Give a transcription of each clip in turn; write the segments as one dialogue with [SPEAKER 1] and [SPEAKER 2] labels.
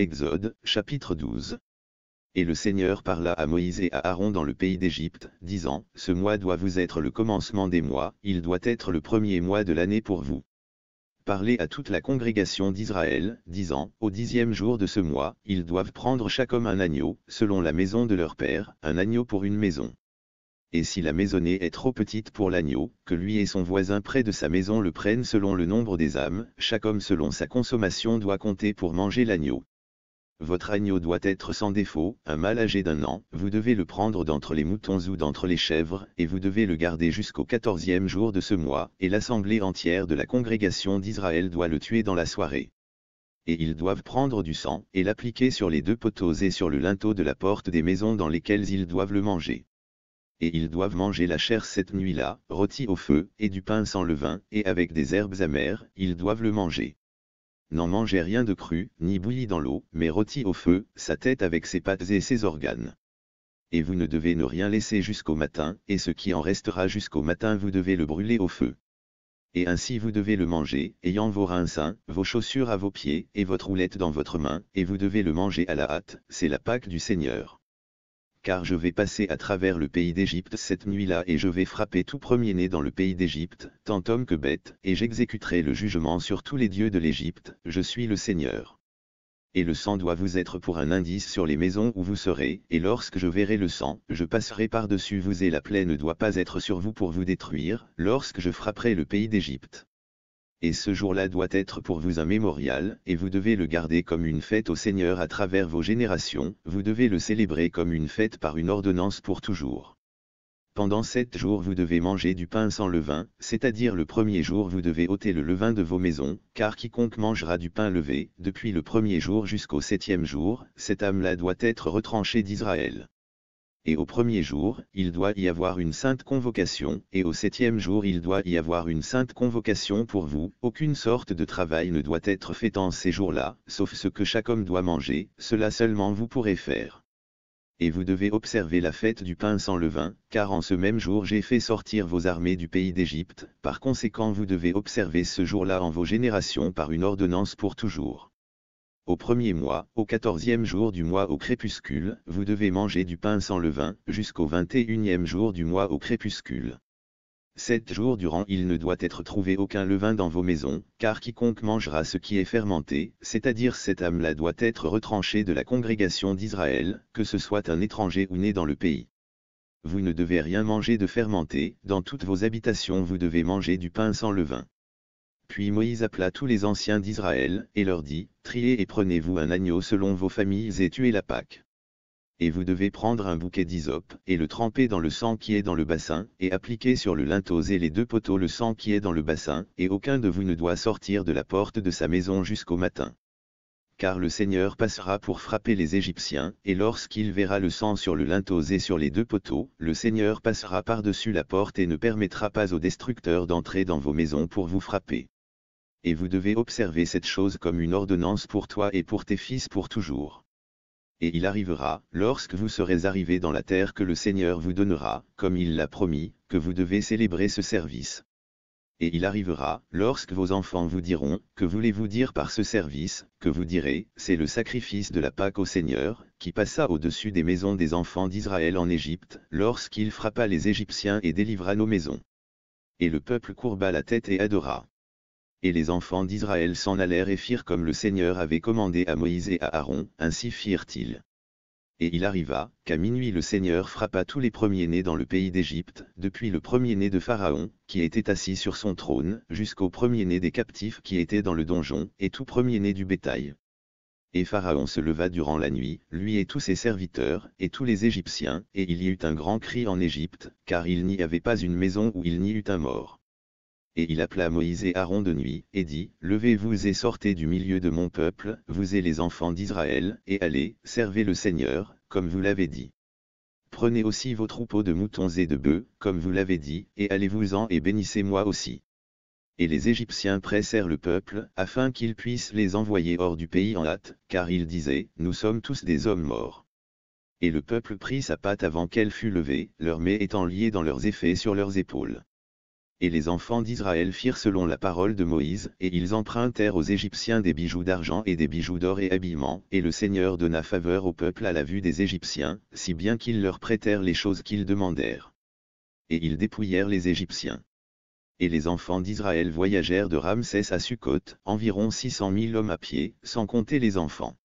[SPEAKER 1] Exode, chapitre 12. Et le Seigneur parla à Moïse et à Aaron dans le pays d'Égypte, disant, Ce mois doit vous être le commencement des mois, il doit être le premier mois de l'année pour vous. Parlez à toute la congrégation d'Israël, disant, Au dixième jour de ce mois, ils doivent prendre chaque homme un agneau, selon la maison de leur père, un agneau pour une maison. Et si la maisonnée est trop petite pour l'agneau, que lui et son voisin près de sa maison le prennent selon le nombre des âmes, chaque homme selon sa consommation doit compter pour manger l'agneau. Votre agneau doit être sans défaut, un mâle âgé d'un an, vous devez le prendre d'entre les moutons ou d'entre les chèvres, et vous devez le garder jusqu'au quatorzième jour de ce mois, et l'assemblée entière de la congrégation d'Israël doit le tuer dans la soirée. Et ils doivent prendre du sang, et l'appliquer sur les deux poteaux et sur le linteau de la porte des maisons dans lesquelles ils doivent le manger. Et ils doivent manger la chair cette nuit-là, rôtie au feu, et du pain sans levain, et avec des herbes amères, ils doivent le manger n'en mangez rien de cru, ni bouilli dans l'eau, mais rôti au feu, sa tête avec ses pattes et ses organes. Et vous ne devez ne rien laisser jusqu'au matin, et ce qui en restera jusqu'au matin vous devez le brûler au feu. Et ainsi vous devez le manger, ayant vos reins sains, vos chaussures à vos pieds, et votre roulette dans votre main, et vous devez le manger à la hâte, c'est la Pâque du Seigneur car je vais passer à travers le pays d'Égypte cette nuit-là et je vais frapper tout premier-né dans le pays d'Égypte, tant homme que bête, et j'exécuterai le jugement sur tous les dieux de l'Égypte, je suis le Seigneur. Et le sang doit vous être pour un indice sur les maisons où vous serez, et lorsque je verrai le sang, je passerai par-dessus vous et la plaie ne doit pas être sur vous pour vous détruire, lorsque je frapperai le pays d'Égypte et ce jour-là doit être pour vous un mémorial, et vous devez le garder comme une fête au Seigneur à travers vos générations, vous devez le célébrer comme une fête par une ordonnance pour toujours. Pendant sept jours vous devez manger du pain sans levain, c'est-à-dire le premier jour vous devez ôter le levain de vos maisons, car quiconque mangera du pain levé, depuis le premier jour jusqu'au septième jour, cette âme-là doit être retranchée d'Israël et au premier jour, il doit y avoir une sainte convocation, et au septième jour il doit y avoir une sainte convocation pour vous, aucune sorte de travail ne doit être fait en ces jours-là, sauf ce que chaque homme doit manger, cela seulement vous pourrez faire. Et vous devez observer la fête du pain sans levain, car en ce même jour j'ai fait sortir vos armées du pays d'Égypte, par conséquent vous devez observer ce jour-là en vos générations par une ordonnance pour toujours. Au premier mois, au quatorzième jour du mois au crépuscule, vous devez manger du pain sans levain, jusqu'au vingt-et-unième jour du mois au crépuscule. Sept jours durant il ne doit être trouvé aucun levain dans vos maisons, car quiconque mangera ce qui est fermenté, c'est-à-dire cette âme-là doit être retranchée de la congrégation d'Israël, que ce soit un étranger ou né dans le pays. Vous ne devez rien manger de fermenté, dans toutes vos habitations vous devez manger du pain sans levain. Puis Moïse appela tous les anciens d'Israël, et leur dit, Triez et prenez-vous un agneau selon vos familles et tuez la Pâque. Et vous devez prendre un bouquet d'hysope, et le tremper dans le sang qui est dans le bassin, et appliquer sur le lintos et les deux poteaux le sang qui est dans le bassin, et aucun de vous ne doit sortir de la porte de sa maison jusqu'au matin. Car le Seigneur passera pour frapper les Égyptiens, et lorsqu'il verra le sang sur le linteau et sur les deux poteaux, le Seigneur passera par-dessus la porte et ne permettra pas aux destructeurs d'entrer dans vos maisons pour vous frapper et vous devez observer cette chose comme une ordonnance pour toi et pour tes fils pour toujours. Et il arrivera, lorsque vous serez arrivés dans la terre que le Seigneur vous donnera, comme il l'a promis, que vous devez célébrer ce service. Et il arrivera, lorsque vos enfants vous diront, que voulez-vous dire par ce service, que vous direz, c'est le sacrifice de la Pâque au Seigneur, qui passa au-dessus des maisons des enfants d'Israël en Égypte, lorsqu'il frappa les Égyptiens et délivra nos maisons. Et le peuple courba la tête et adora. Et les enfants d'Israël s'en allèrent et firent comme le Seigneur avait commandé à Moïse et à Aaron, ainsi firent-ils. Et il arriva, qu'à minuit le Seigneur frappa tous les premiers-nés dans le pays d'Égypte, depuis le premier-né de Pharaon, qui était assis sur son trône, jusqu'au premier-né des captifs qui étaient dans le donjon, et tout premier-né du bétail. Et Pharaon se leva durant la nuit, lui et tous ses serviteurs, et tous les Égyptiens, et il y eut un grand cri en Égypte, car il n'y avait pas une maison où il n'y eut un mort. Et il appela Moïse et Aaron de nuit, et dit, Levez-vous et sortez du milieu de mon peuple, vous et les enfants d'Israël, et allez, servez le Seigneur, comme vous l'avez dit. Prenez aussi vos troupeaux de moutons et de bœufs, comme vous l'avez dit, et allez-vous-en et bénissez-moi aussi. Et les Égyptiens pressèrent le peuple, afin qu'ils puissent les envoyer hors du pays en hâte, car ils disaient, Nous sommes tous des hommes morts. Et le peuple prit sa patte avant qu'elle fût levée, leurs mets étant liés dans leurs effets sur leurs épaules et les enfants d'Israël firent selon la parole de Moïse, et ils empruntèrent aux Égyptiens des bijoux d'argent et des bijoux d'or et habillement, et le Seigneur donna faveur au peuple à la vue des Égyptiens, si bien qu'ils leur prêtèrent les choses qu'ils demandèrent. Et ils dépouillèrent les Égyptiens. Et les enfants d'Israël voyagèrent de Ramsès à Succoth, environ six cent mille hommes à pied, sans compter les enfants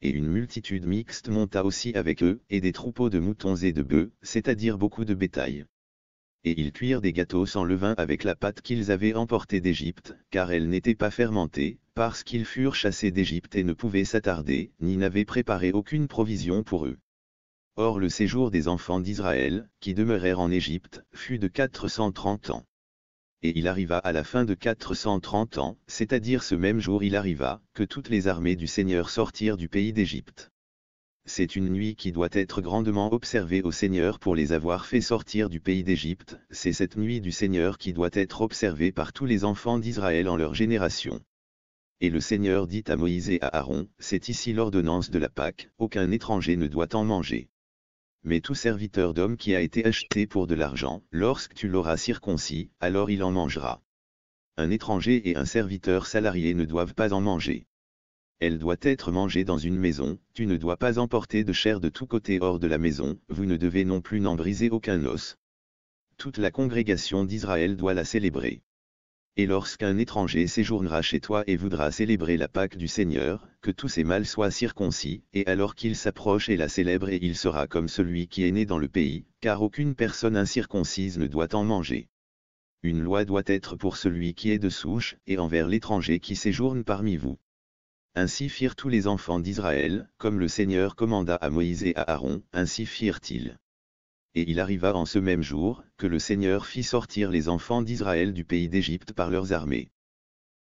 [SPEAKER 1] et une multitude mixte monta aussi avec eux, et des troupeaux de moutons et de bœufs, c'est-à-dire beaucoup de bétail et ils cuirent des gâteaux sans levain avec la pâte qu'ils avaient emportée d'Égypte, car elle n'était pas fermentée, parce qu'ils furent chassés d'Égypte et ne pouvaient s'attarder, ni n'avaient préparé aucune provision pour eux. Or le séjour des enfants d'Israël, qui demeurèrent en Égypte, fut de 430 ans. Et il arriva à la fin de 430 ans, c'est-à-dire ce même jour il arriva, que toutes les armées du Seigneur sortirent du pays d'Égypte c'est une nuit qui doit être grandement observée au Seigneur pour les avoir fait sortir du pays d'Égypte, c'est cette nuit du Seigneur qui doit être observée par tous les enfants d'Israël en leur génération. Et le Seigneur dit à Moïse et à Aaron, c'est ici l'ordonnance de la Pâque, aucun étranger ne doit en manger. Mais tout serviteur d'homme qui a été acheté pour de l'argent, lorsque tu l'auras circoncis, alors il en mangera. Un étranger et un serviteur salarié ne doivent pas en manger. Elle doit être mangée dans une maison, tu ne dois pas emporter de chair de tous côtés hors de la maison, vous ne devez non plus n'en briser aucun os. Toute la congrégation d'Israël doit la célébrer. Et lorsqu'un étranger séjournera chez toi et voudra célébrer la Pâque du Seigneur, que tous ses mâles soient circoncis, et alors qu'il s'approche et la célèbre et il sera comme celui qui est né dans le pays, car aucune personne incirconcise ne doit en manger. Une loi doit être pour celui qui est de souche, et envers l'étranger qui séjourne parmi vous. Ainsi firent tous les enfants d'Israël, comme le Seigneur commanda à Moïse et à Aaron, ainsi firent-ils. Et il arriva en ce même jour, que le Seigneur fit sortir les enfants d'Israël du pays d'Égypte par leurs armées.